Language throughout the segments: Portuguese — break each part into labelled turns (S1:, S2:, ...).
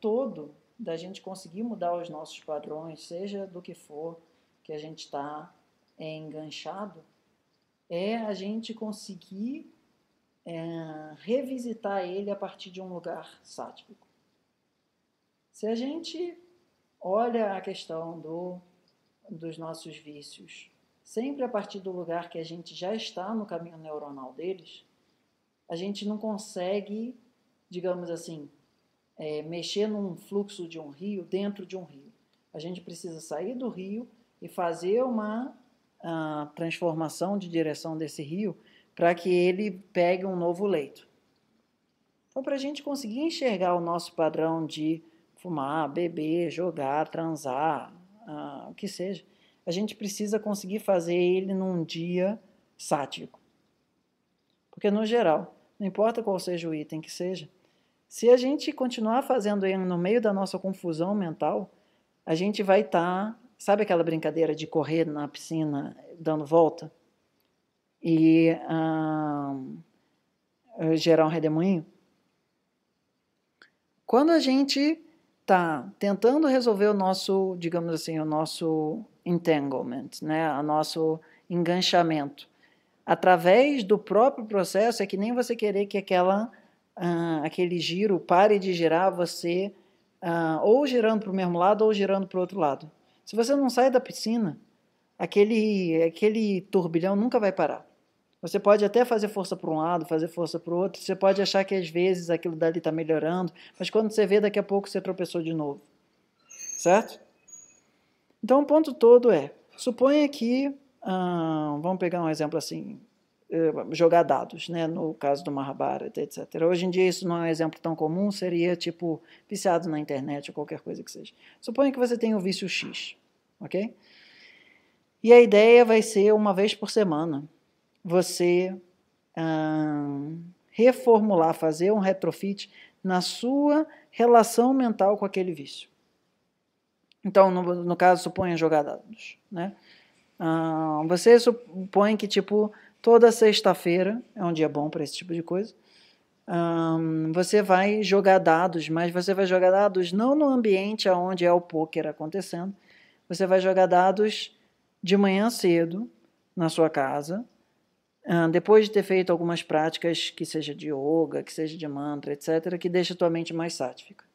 S1: todo da gente conseguir mudar os nossos padrões, seja do que for que a gente está é, enganchado, é a gente conseguir é, revisitar ele a partir de um lugar sátvico. Se a gente olha a questão do, dos nossos vícios sempre a partir do lugar que a gente já está no caminho neuronal deles, a gente não consegue, digamos assim, é, mexer num fluxo de um rio dentro de um rio. A gente precisa sair do rio e fazer uma ah, transformação de direção desse rio para que ele pegue um novo leito. Então, para a gente conseguir enxergar o nosso padrão de fumar, beber, jogar, transar, ah, o que seja, a gente precisa conseguir fazer ele num dia sático. Porque, no geral, não importa qual seja o item que seja, se a gente continuar fazendo no meio da nossa confusão mental, a gente vai estar. Tá, sabe aquela brincadeira de correr na piscina dando volta? E ah, eh, gerar um redemoinho? Quando a gente está tentando resolver o nosso, digamos assim, o nosso entanglement, né? o nosso enganchamento, através do próprio processo, é que nem você querer que aquela ah, aquele giro, pare de girar, você ah, ou girando para o mesmo lado ou girando para o outro lado. Se você não sai da piscina, aquele, aquele turbilhão nunca vai parar. Você pode até fazer força para um lado, fazer força para o outro, você pode achar que às vezes aquilo dali está melhorando, mas quando você vê, daqui a pouco você tropeçou de novo. Certo? Então o ponto todo é: suponha que. Hum, vamos pegar um exemplo assim, eh, jogar dados, né, no caso do Mahabharata, etc. Hoje em dia isso não é um exemplo tão comum, seria tipo viciado na internet ou qualquer coisa que seja. Suponha que você tem o vício X, ok? E a ideia vai ser uma vez por semana você hum, reformular, fazer um retrofit na sua relação mental com aquele vício. Então, no, no caso, suponha jogar dados, né? Hum, você supõe que tipo Toda sexta-feira é um dia bom para esse tipo de coisa. Um, você vai jogar dados, mas você vai jogar dados não no ambiente onde é o poker acontecendo. Você vai jogar dados de manhã cedo na sua casa, um, depois de ter feito algumas práticas, que seja de yoga, que seja de mantra, etc., que deixa a tua mente mais sátifica.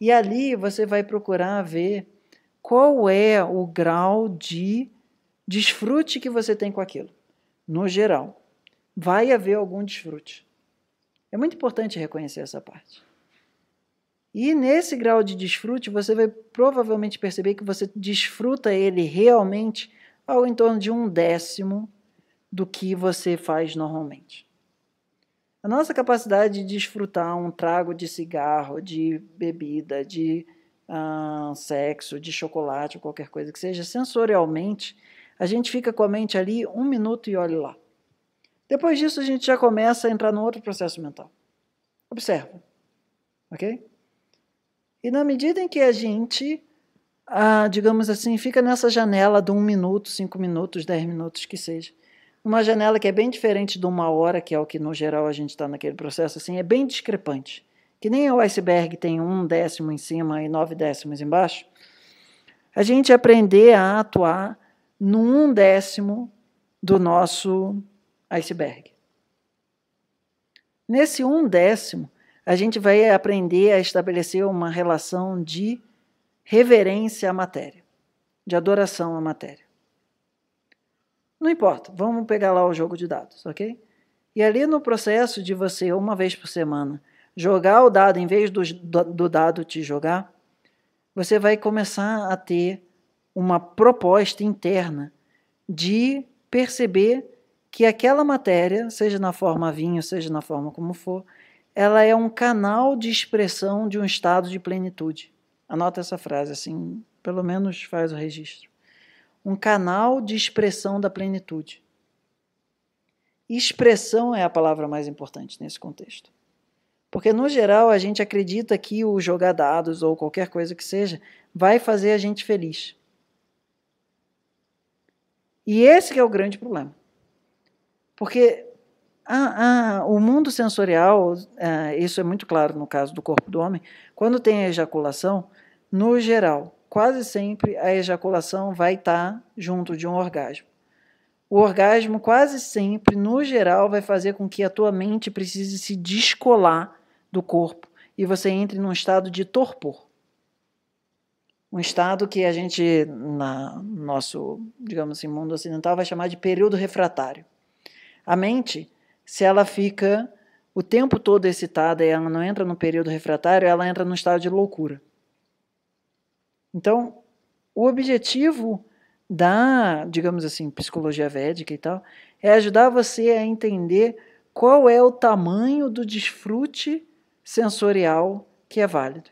S1: E ali você vai procurar ver qual é o grau de desfrute que você tem com aquilo no geral, vai haver algum desfrute. É muito importante reconhecer essa parte. E nesse grau de desfrute, você vai provavelmente perceber que você desfruta ele realmente ao em torno de um décimo do que você faz normalmente. A nossa capacidade de desfrutar um trago de cigarro, de bebida, de ah, sexo, de chocolate, qualquer coisa que seja, sensorialmente, a gente fica com a mente ali um minuto e olha lá. Depois disso, a gente já começa a entrar num outro processo mental. Observa. Ok? E na medida em que a gente, ah, digamos assim, fica nessa janela de um minuto, cinco minutos, dez minutos, que seja, uma janela que é bem diferente de uma hora, que é o que no geral a gente está naquele processo, assim, é bem discrepante. Que nem o iceberg tem um décimo em cima e nove décimos embaixo. A gente aprender a atuar no um décimo do nosso iceberg. Nesse um décimo, a gente vai aprender a estabelecer uma relação de reverência à matéria, de adoração à matéria. Não importa, vamos pegar lá o jogo de dados, ok? E ali no processo de você, uma vez por semana, jogar o dado, em vez do, do dado te jogar, você vai começar a ter uma proposta interna de perceber que aquela matéria, seja na forma vinho, seja na forma como for, ela é um canal de expressão de um estado de plenitude. Anota essa frase, assim, pelo menos faz o registro. Um canal de expressão da plenitude. Expressão é a palavra mais importante nesse contexto. Porque, no geral, a gente acredita que o jogar dados ou qualquer coisa que seja vai fazer a gente feliz. E esse é o grande problema. Porque ah, ah, o mundo sensorial, ah, isso é muito claro no caso do corpo do homem, quando tem a ejaculação, no geral, quase sempre a ejaculação vai estar tá junto de um orgasmo. O orgasmo, quase sempre, no geral, vai fazer com que a tua mente precise se descolar do corpo e você entre num estado de torpor um estado que a gente, na nosso, digamos assim, mundo ocidental, vai chamar de período refratário. A mente, se ela fica o tempo todo excitada e ela não entra no período refratário, ela entra no estado de loucura. Então, o objetivo da, digamos assim, psicologia védica e tal, é ajudar você a entender qual é o tamanho do desfrute sensorial que é válido.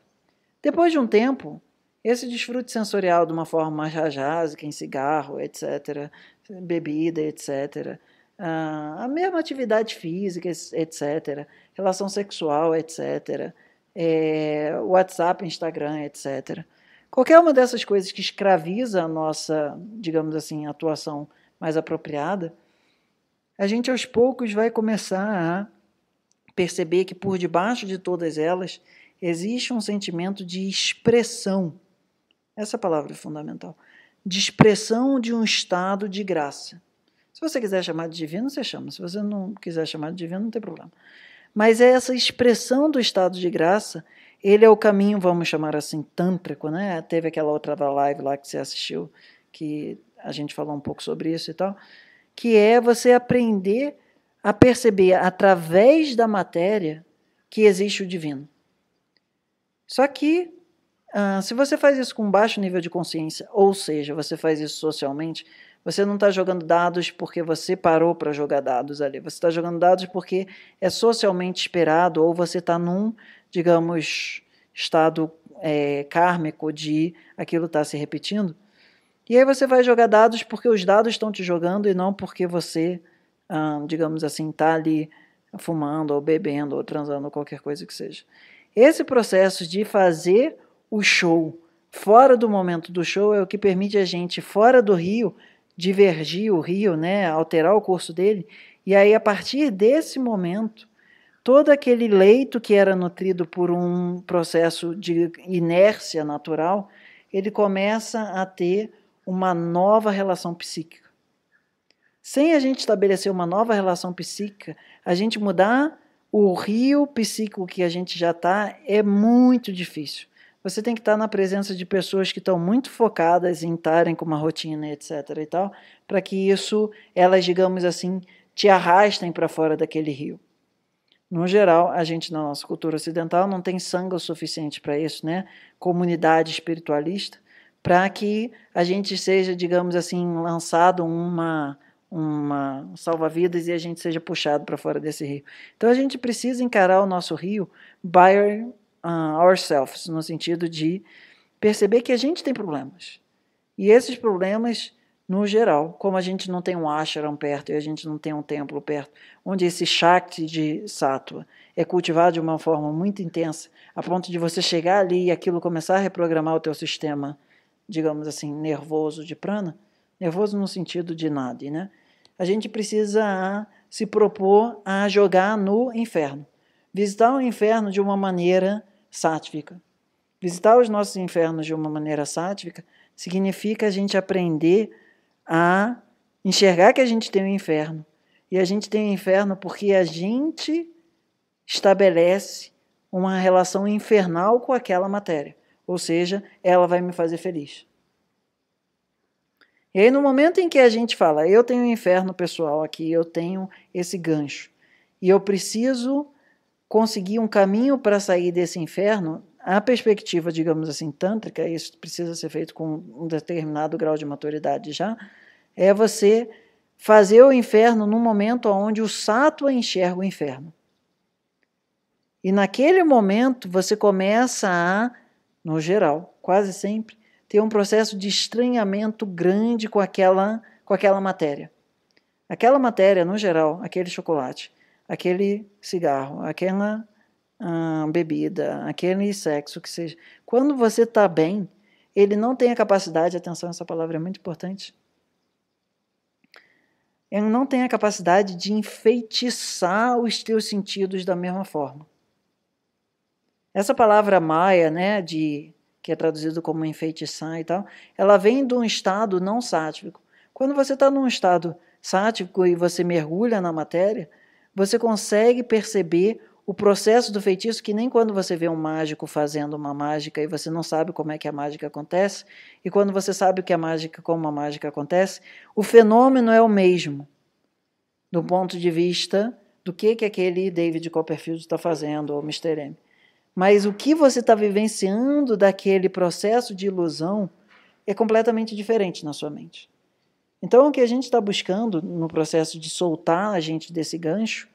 S1: Depois de um tempo, esse desfrute sensorial de uma forma mais rajásica, em cigarro, etc., bebida, etc., ah, a mesma atividade física, etc., relação sexual, etc., é, WhatsApp, Instagram, etc. Qualquer uma dessas coisas que escraviza a nossa, digamos assim, atuação mais apropriada, a gente aos poucos vai começar a perceber que por debaixo de todas elas existe um sentimento de expressão essa palavra é fundamental. De expressão de um estado de graça. Se você quiser chamar de divino, você chama. Se você não quiser chamar de divino, não tem problema. Mas é essa expressão do estado de graça, ele é o caminho, vamos chamar assim, tântrico, né? Teve aquela outra live lá que você assistiu, que a gente falou um pouco sobre isso e tal, que é você aprender a perceber através da matéria que existe o divino. Só que ah, se você faz isso com baixo nível de consciência, ou seja, você faz isso socialmente, você não está jogando dados porque você parou para jogar dados ali. Você está jogando dados porque é socialmente esperado ou você está num, digamos, estado é, kármico de aquilo está se repetindo. E aí você vai jogar dados porque os dados estão te jogando e não porque você, hum, digamos assim, está ali fumando ou bebendo ou transando ou qualquer coisa que seja. Esse processo de fazer o show. Fora do momento do show é o que permite a gente, fora do rio, divergir o rio, né, alterar o curso dele. E aí, a partir desse momento, todo aquele leito que era nutrido por um processo de inércia natural, ele começa a ter uma nova relação psíquica. Sem a gente estabelecer uma nova relação psíquica, a gente mudar o rio psíquico que a gente já está é muito difícil você tem que estar na presença de pessoas que estão muito focadas em estarem com uma rotina, etc. e tal, para que isso, elas, digamos assim, te arrastem para fora daquele rio. No geral, a gente na nossa cultura ocidental não tem sangue o suficiente para isso, né? Comunidade espiritualista, para que a gente seja, digamos assim, lançado uma uma salva-vidas e a gente seja puxado para fora desse rio. Então a gente precisa encarar o nosso rio by uh, ourselves, no sentido de perceber que a gente tem problemas. E esses problemas, no geral, como a gente não tem um ashram perto e a gente não tem um templo perto, onde esse Shakti de Sattva é cultivado de uma forma muito intensa, a ponto de você chegar ali e aquilo começar a reprogramar o teu sistema, digamos assim, nervoso de prana, nervoso no sentido de nada, né? A gente precisa se propor a jogar no inferno. Visitar o inferno de uma maneira sátvica. Visitar os nossos infernos de uma maneira sátvica significa a gente aprender a enxergar que a gente tem o um inferno. E a gente tem o um inferno porque a gente estabelece uma relação infernal com aquela matéria. Ou seja, ela vai me fazer feliz. E aí, no momento em que a gente fala, eu tenho um inferno pessoal aqui, eu tenho esse gancho, e eu preciso conseguir um caminho para sair desse inferno, a perspectiva, digamos assim, tântrica, isso precisa ser feito com um determinado grau de maturidade já, é você fazer o inferno num momento onde o sattva enxerga o inferno. E naquele momento você começa a, no geral, quase sempre, ter um processo de estranhamento grande com aquela, com aquela matéria. Aquela matéria, no geral, aquele chocolate, aquele cigarro, aquela hum, bebida, aquele sexo que seja. Quando você está bem, ele não tem a capacidade, atenção, essa palavra é muito importante. Ele não tem a capacidade de enfeitiçar os teus sentidos da mesma forma. Essa palavra maia, né, de que é traduzido como enfeitiçar e tal, ela vem de um estado não sátivico. Quando você está num estado sático e você mergulha na matéria, você consegue perceber o processo do feitiço, que nem quando você vê um mágico fazendo uma mágica e você não sabe como é que a mágica acontece, e quando você sabe que a é mágica, como a mágica acontece, o fenômeno é o mesmo, do ponto de vista do que, que aquele David Copperfield está fazendo, ou Mr. M. Mas o que você está vivenciando daquele processo de ilusão é completamente diferente na sua mente. Então, o que a gente está buscando no processo de soltar a gente desse gancho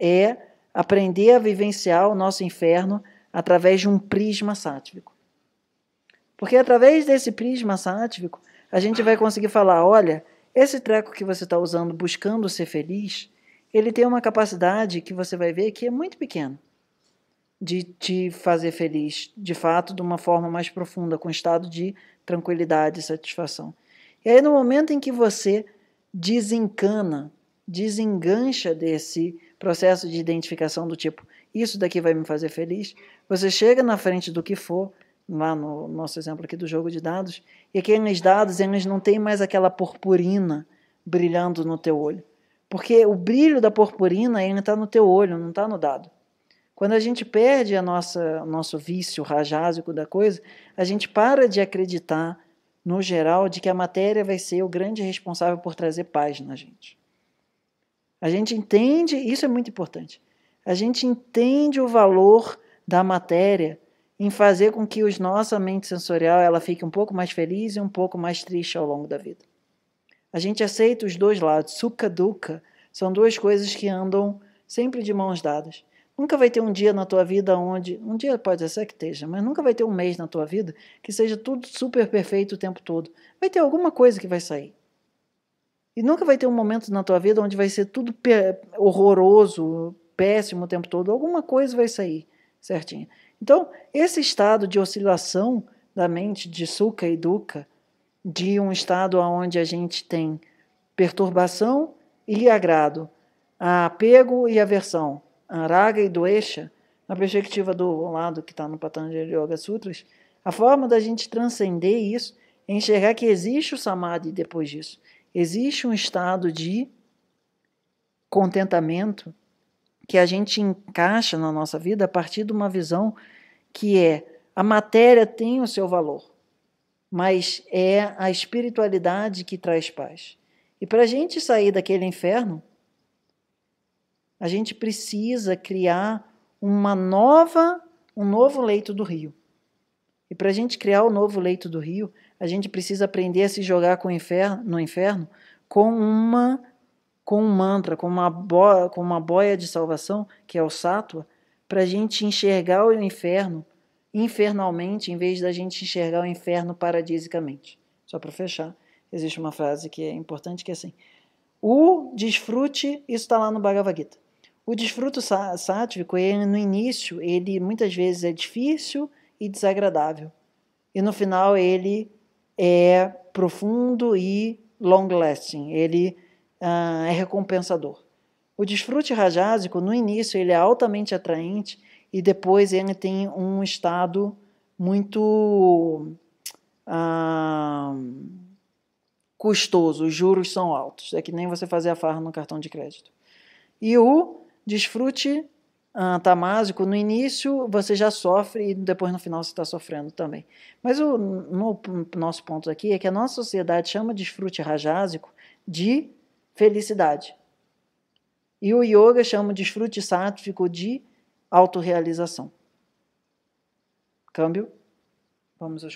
S1: é aprender a vivenciar o nosso inferno através de um prisma sátivico. Porque através desse prisma sátivico, a gente vai conseguir falar: olha, esse treco que você está usando buscando ser feliz, ele tem uma capacidade que você vai ver que é muito pequena de te fazer feliz, de fato, de uma forma mais profunda, com estado de tranquilidade e satisfação. E aí, no momento em que você desencana, desengancha desse processo de identificação do tipo, isso daqui vai me fazer feliz, você chega na frente do que for, lá no nosso exemplo aqui do jogo de dados, e aqueles dados eles não têm mais aquela purpurina brilhando no teu olho. Porque o brilho da purpurina está no teu olho, não está no dado. Quando a gente perde a nossa, o nosso vício rajásico da coisa, a gente para de acreditar no geral, de que a matéria vai ser o grande responsável por trazer paz na gente. A gente entende, isso é muito importante, a gente entende o valor da matéria em fazer com que os nossa mente sensorial ela fique um pouco mais feliz e um pouco mais triste ao longo da vida. A gente aceita os dois lados, suka-duka, são duas coisas que andam sempre de mãos dadas. Nunca vai ter um dia na tua vida onde. Um dia pode ser que esteja, mas nunca vai ter um mês na tua vida que seja tudo super perfeito o tempo todo. Vai ter alguma coisa que vai sair. E nunca vai ter um momento na tua vida onde vai ser tudo horroroso, péssimo o tempo todo. Alguma coisa vai sair certinho. Então, esse estado de oscilação da mente de suca e duca, de um estado onde a gente tem perturbação e agrado, apego e aversão, Araga e doesha, na perspectiva do lado que está no Patanjali Yoga Sutras, a forma da gente transcender isso é enxergar que existe o samadhi depois disso. Existe um estado de contentamento que a gente encaixa na nossa vida a partir de uma visão que é a matéria tem o seu valor, mas é a espiritualidade que traz paz. E para a gente sair daquele inferno, a gente precisa criar uma nova, um novo leito do rio. E para a gente criar o novo leito do rio, a gente precisa aprender a se jogar com inferno, no inferno com uma com um mantra, com uma boia, com uma boia de salvação, que é o sátua, para a gente enxergar o inferno infernalmente, em vez da gente enxergar o inferno paradisicamente. Só para fechar, existe uma frase que é importante que é assim: o desfrute, isso está lá no Bhagavad Gita. O desfruto sá no início, ele muitas vezes é difícil e desagradável. E no final ele é profundo e long-lasting, ele ah, é recompensador. O desfrute rajásico, no início, ele é altamente atraente e depois ele tem um estado muito ah, custoso, os juros são altos. É que nem você fazer a farra no cartão de crédito. E o desfrute antamásico, ah, tá no início você já sofre e depois no final você está sofrendo também. Mas o no, nosso ponto aqui é que a nossa sociedade chama desfrute rajásico de felicidade. E o yoga chama desfrute sátvico de autorrealização. Câmbio. Vamos aos